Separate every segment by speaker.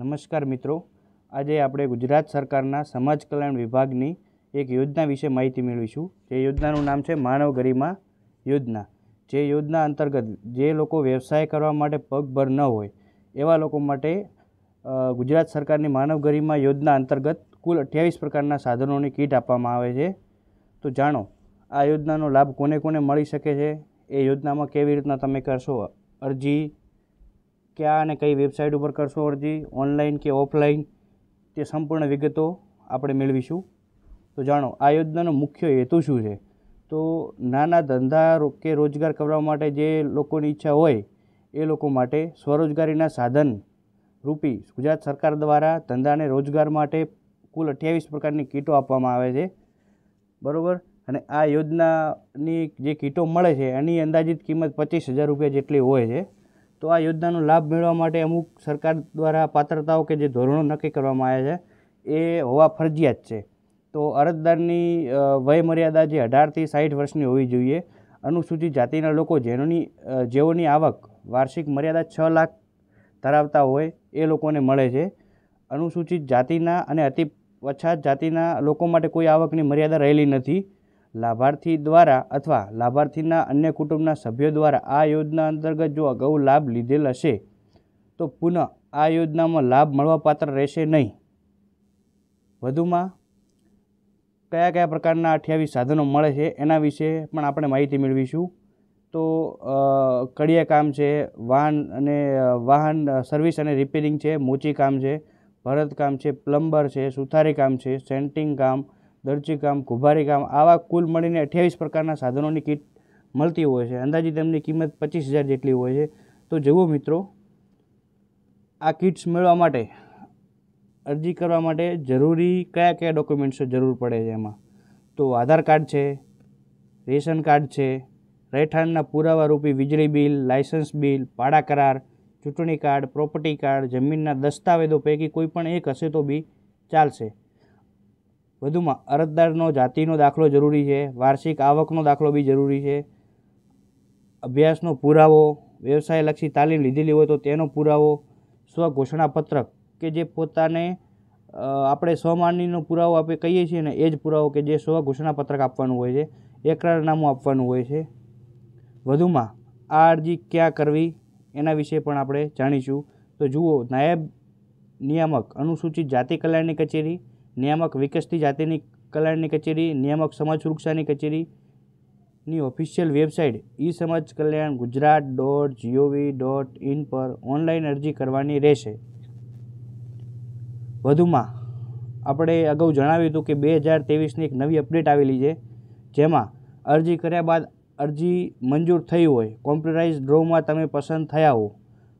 Speaker 1: નમસ્કાર મિત્રો આજે આપણે ગુજરાત સરકારના સમાજ કલ્યાણ વિભાગની એક યોજના વિશે માહિતી મેળવીશું જે યોજનાનું નામ છે માનવ ગરિમા યોજના જે યોજના અંતર્ગત જે લોકો વ્યવસાય કરવા માટે પગભર ન હોય એવા લોકો માટે ગુજરાત સરકારની માનવ ગરિમા યોજના અંતર્ગત કુલ અઠ્યાવીસ પ્રકારના સાધનોની કીટ આપવામાં આવે છે તો જાણો આ યોજનાનો લાભ કોને કોને મળી શકે છે એ યોજનામાં કેવી રીતના તમે કરશો અરજી ક્યાં અને કઈ વેબસાઇટ ઉપર કરશો અરજી ઓનલાઈન કે ઓફલાઈન તે સંપૂર્ણ વિગતો આપણે મેળવીશું તો જાણો આ યોજનાનો મુખ્ય હેતુ શું છે તો નાના ધંધા કે રોજગાર કરવા માટે જે લોકોની ઈચ્છા હોય એ લોકો માટે સ્વરોજગારીના સાધન રૂપી ગુજરાત સરકાર દ્વારા ધંધાને રોજગાર માટે કુલ અઠ્યાવીસ પ્રકારની કીટો આપવામાં આવે છે બરાબર અને આ યોજનાની જે કીટો મળે છે એની અંદાજિત કિંમત પચીસ હજાર રૂપિયા જેટલી હોય છે તો આ યોજનાનો લાભ મેળવવા માટે અમુક સરકાર દ્વારા પાત્રતાઓ કે જે ધોરણો નક્કી કરવામાં આવ્યા છે એ હોવા ફરજિયાત છે તો અરજદારની વયમર્યાદા જે અઢારથી સાઠ વર્ષની હોવી જોઈએ અનુસૂચિત જાતિના લોકો જેની જેઓની આવક વાર્ષિક મર્યાદા છ લાખ ધરાવતા હોય એ લોકોને મળે છે અનુસૂચિત જાતિના અને અતિ પછાત જાતિના લોકો માટે કોઈ આવકની મર્યાદા રહેલી નથી લાભાર્થી દ્વારા અથવા લાભાર્થીના અન્ય કુટુંબના સભ્યો દ્વારા આ યોજના અંતર્ગત જો અગાઉ લાભ લીધેલ હશે તો પુનઃ આ યોજનામાં લાભ મળવાપાત્ર રહેશે નહીં વધુમાં કયા કયા પ્રકારના અઠ્યાવીસ સાધનો મળે છે એના વિશે પણ આપણે માહિતી મેળવીશું તો કડિયા કામ છે વાહન અને વાહન સર્વિસ અને રિપેરિંગ છે મોચી કામ છે ભરતકામ છે પ્લમ્બર છે સુથારી કામ છે સેન્ટિંગ કામ દરજીકામ કુંભારીકામ આવા કુલ મળીને અઠ્યાવીસ પ્રકારના સાધનોની કીટ મળતી હોય છે અંદાજિત તેમની કિંમત પચીસ હજાર જેટલી હોય છે તો જુઓ મિત્રો આ કિટ્સ મેળવવા માટે અરજી કરવા માટે જરૂરી કયા કયા ડોક્યુમેન્ટ્સ જરૂર પડે છે એમાં તો આધાર કાર્ડ છે રેશન કાર્ડ છે રહેઠાણના પુરાવારૂપી વીજળી બિલ લાયસન્સ બિલ ભાડા કરાર ચૂંટણી કાર્ડ પ્રોપર્ટી કાર્ડ જમીનના દસ્તાવેજો પૈકી કોઈ પણ એક હશે તો બી ચાલશે વધુમાં અરજદારનો જાતિનો દાખલો જરૂરી છે વાર્ષિક આવકનો દાખલો બી જરૂરી છે અભ્યાસનો પુરાવો વ્યવસાયલક્ષી તાલીમ લીધેલી હોય તો તેનો પુરાવો સ્વઘોષણાપત્રક કે જે પોતાને આપણે સ્વમાનનીનો પુરાવો આપણે કહીએ છીએ ને એ જ પુરાવો કે જે સ્વઘોષણાપત્રક આપવાનું હોય છે એકરારનામું આપવાનું હોય છે વધુમાં આ અરજી ક્યાં કરવી એના વિશે પણ આપણે જાણીશું તો જુઓ નાયબ નિયામક અનુસૂચિત જાતિ કલ્યાણની કચેરી નિયામક વિકસતી જાતિની કલ્યાણની કચેરી નિયામક સમાજ સુરક્ષાની કચેરીની official website e Samaj Kalyan Gujarat dot G O V dot in પર ઓનલાઈન અરજી કરવાની રહેશે વધુમાં આપણે અગાઉ જણાવ્યું હતું કે બે હજાર તેવીસની એક નવી અપડેટ આવેલી છે જેમાં અરજી કર્યા બાદ અરજી મંજૂર થઈ હોય કોમ્પ્યુટરાઇઝ ડ્રોમાં તમે પસંદ થયા હો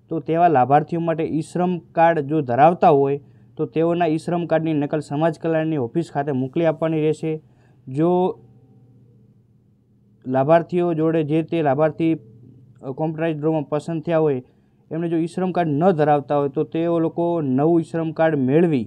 Speaker 1: તો તેવા લાભાર્થીઓ માટે ઈ શ્રમ કાર્ડ જો ધરાવતા હોય તો તેઓના ઈ શ્રમ કાર્ડની નકલ સમાજ કલ્યાણની ઓફિસ ખાતે મોકલી આપવાની રહેશે જો લાભાર્થીઓ જોડે જે તે લાભાર્થી કોમ્પ્યુટરાઇઝ ડ્રોમાં પસંદ થયા હોય એમણે જો ઈ શ્રમ કાર્ડ ન ધરાવતા હોય તો તેઓ લોકો નવું ઈ શ્રમ કાર્ડ મેળવી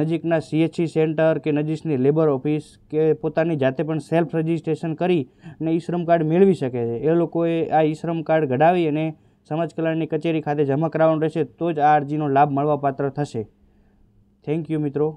Speaker 1: નજીકના સીએચસી e સેન્ટર કે નજીકની લેબર ઓફિસ કે પોતાની જાતે પણ સેલ્ફ રજિસ્ટ્રેશન કરી અને ઈ શ્રમ કાર્ડ મેળવી શકે છે એ લોકોએ આ ઈ શ્રમ કાર્ડ ઘડાવી અને સમાજ કલ્યાણની કચેરી ખાતે જમા કરાવવાનું રહેશે તો જ આ અરજીનો લાભ મળવાપાત્ર થશે થેન્ક યુ મિત્રો